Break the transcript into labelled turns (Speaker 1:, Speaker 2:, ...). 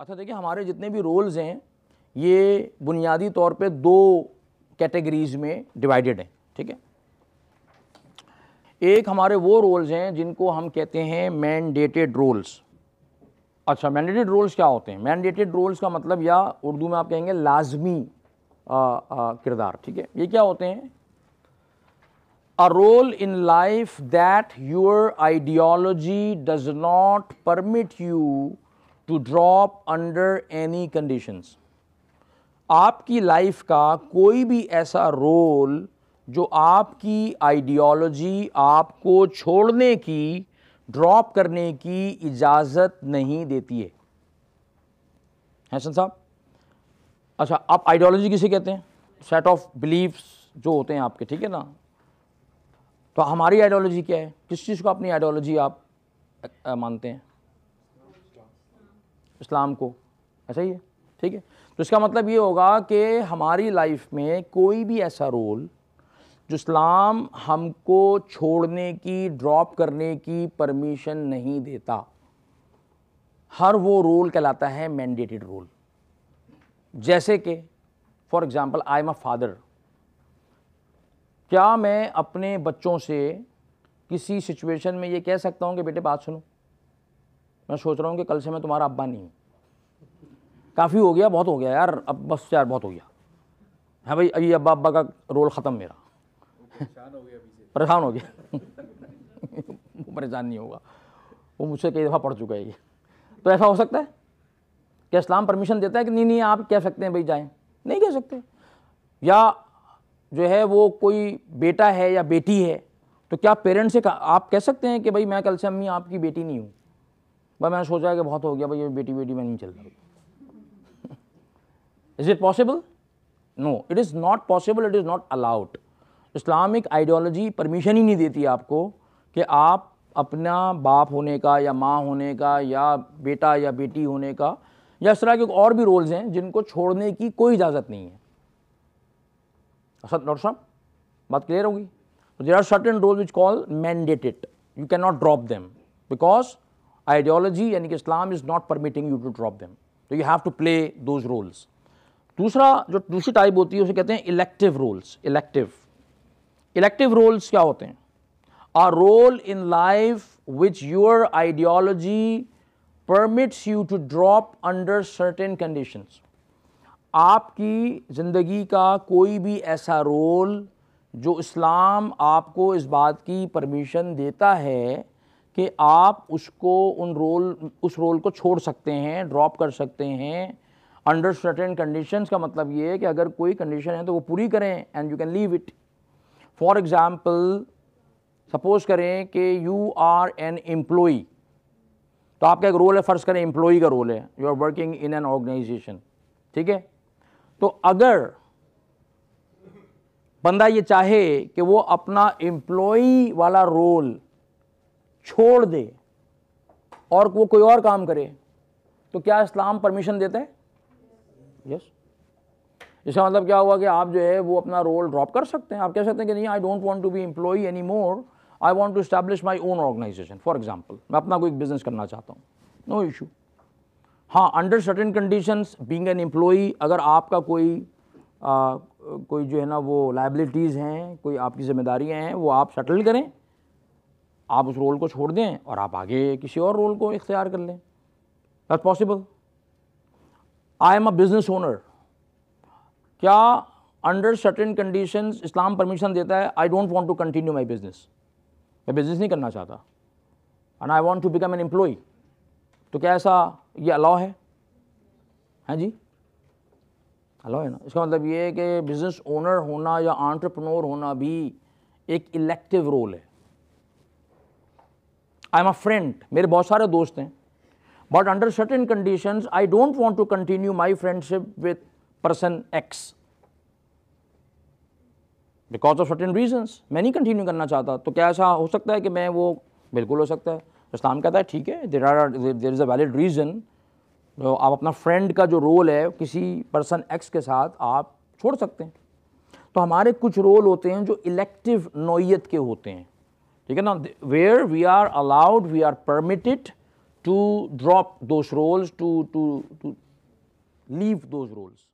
Speaker 1: अच्छा देखिए हमारे जितने भी रोल्स हैं ये बुनियादी तौर पे दो कैटेगरीज में डिवाइडेड हैं ठीक है एक हमारे वो रोल्स हैं जिनको हम कहते हैं मैंडेटेड रोल्स अच्छा मैंडेटेड रोल्स क्या होते हैं मैंडेटेड रोल्स का मतलब या उर्दू में आप कहेंगे लाजमी किरदार ठीक है ये क्या होते हैं a role in life that your ideology does not permit you to drop under any conditions आपकी लाइफ का कोई भी ऐसा रोल जो आपकी आइडियोलॉजी आपको छोड़ने की ड्रॉप करने की इजाज़त नहीं देती है हैसन साहब अच्छा आप आइडियोलॉजी किसे कहते हैं सेट ऑफ बिलीफ्स जो होते हैं आपके ठीक है ना तो हमारी आइडियोलॉजी क्या है किस चीज़ को अपनी आइडियोलॉजी आप मानते हैं इस्लाम को ऐसा ही है ठीक है तो इसका मतलब ये होगा कि हमारी लाइफ में कोई भी ऐसा रोल जो इस्लाम हमको छोड़ने की ड्रॉप करने की परमिशन नहीं देता हर वो रोल कहलाता है मैंडेटेड रोल जैसे कि for example I am a father क्या मैं अपने बच्चों से किसी सिचुएशन में ये कह सकता हूँ कि बेटे बात सुनो मैं सोच रहा हूँ कि कल से मैं तुम्हारा अब्बा नहीं हूँ काफ़ी हो गया बहुत हो गया यार अब बस यार बहुत हो गया हाँ भाई अभी अब्बा अब्बा का रोल ख़त्म मेरा परेशान हो गया परेशान नहीं होगा वो मुझसे कई दफ़ा पढ़ चुका है ये तो ऐसा हो सकता है क्या इस्लाम परमिशन देता है कि नहीं नहीं आप कह सकते हैं भाई जाएं नहीं कह सकते या जो है वो कोई बेटा है या बेटी है तो क्या पेरेंट्स से आप कह सकते हैं कि भाई मैं कल से अम्मी आपकी बेटी नहीं हूँ भाई मैंने सोचा कि बहुत हो गया भाई ये बेटी बेटी में नहीं चल रहा is it possible no it is not possible it is not allowed Islamic ideology permission ही नहीं देती आपको कि आप अपना बाप होने का या माँ होने का या बेटा या बेटी होने का या इस तरह के और भी रोल्स हैं जिनको छोड़ने की कोई इजाज़त नहीं है असद डॉक्टर साहब बात क्लियर होगी there are certain role which call mandated you can not drop them because ideology यानी कि Islam is not permitting you to drop them तो you have to play those roles दूसरा जो दूसरी टाइप होती है उसे कहते हैं elective roles elective elective roles क्या होते हैं a role in life which your ideology permits you to drop under certain conditions आपकी ज़िंदगी का कोई भी ऐसा रोल जो इस्लाम आपको इस बात की परमिशन देता है कि आप उसको उन रोल उस रोल को छोड़ सकते हैं ड्रॉप कर सकते हैं अंडर सर्टेन कंडीशंस का मतलब ये है कि अगर कोई कंडीशन है तो वो पूरी करें and you can leave it for example suppose करें कि यू आर एन एम्प्लॉई तो आपका एक रोल है फ़र्ज़ करें एम्प्लॉई का रोल है you are working in an organization ठीक है तो अगर बंदा ये चाहे कि वो अपना एम्प्लॉई वाला रोल छोड़ दे और वो कोई और काम करे तो क्या इस्लाम परमिशन देते हैं यस इसका मतलब क्या हुआ कि आप जो है वो अपना रोल ड्रॉप कर सकते हैं आप कह सकते हैं कि नहीं I don't want to be employee any more I want to establish my own organization for example मैं अपना कोई बिजनेस करना चाहता हूँ नो इशू हाँ under certain conditions being an employee अगर आपका कोई आ, कोई जो है ना वो लाइबिलिटीज़ हैं कोई आपकी जिम्मेदारियाँ हैं वो आप सेटल करें आप उस रोल को छोड़ दें और आप आगे किसी और रोल को इख्तियार कर लें that possible I am a business owner क्या अंडर सर्टेन कंडीशन इस्लाम परमिशन देता है I don't want to continue my business मैं बिजनेस नहीं करना चाहता and I want to become an employee तो क्या ऐसा ये अलाव है हैं हाँ जी अलाव है ना इसका मतलब ये है कि बिज़नेस ओनर होना या आंट्रप्रनोर होना भी एक इलेक्टिव रोल है आई एम अ फ्रेंड मेरे बहुत सारे दोस्त हैं but under certain condition I don't want to continue my friendship with person X because of certain reasons मैं नहीं कंटिन्यू करना चाहता तो क्या ऐसा हो सकता है कि मैं वो बिल्कुल हो सकता है इस्लाम कहता है ठीक है there are there is a valid reason आप अपना फ्रेंड का जो रोल है किसी पर्सन एक्स के साथ आप छोड़ सकते हैं तो हमारे कुछ रोल होते हैं जो इलेक्टिव नोयत के होते हैं You know where we are allowed, we are permitted to drop those roles, to, to, to leave those roles.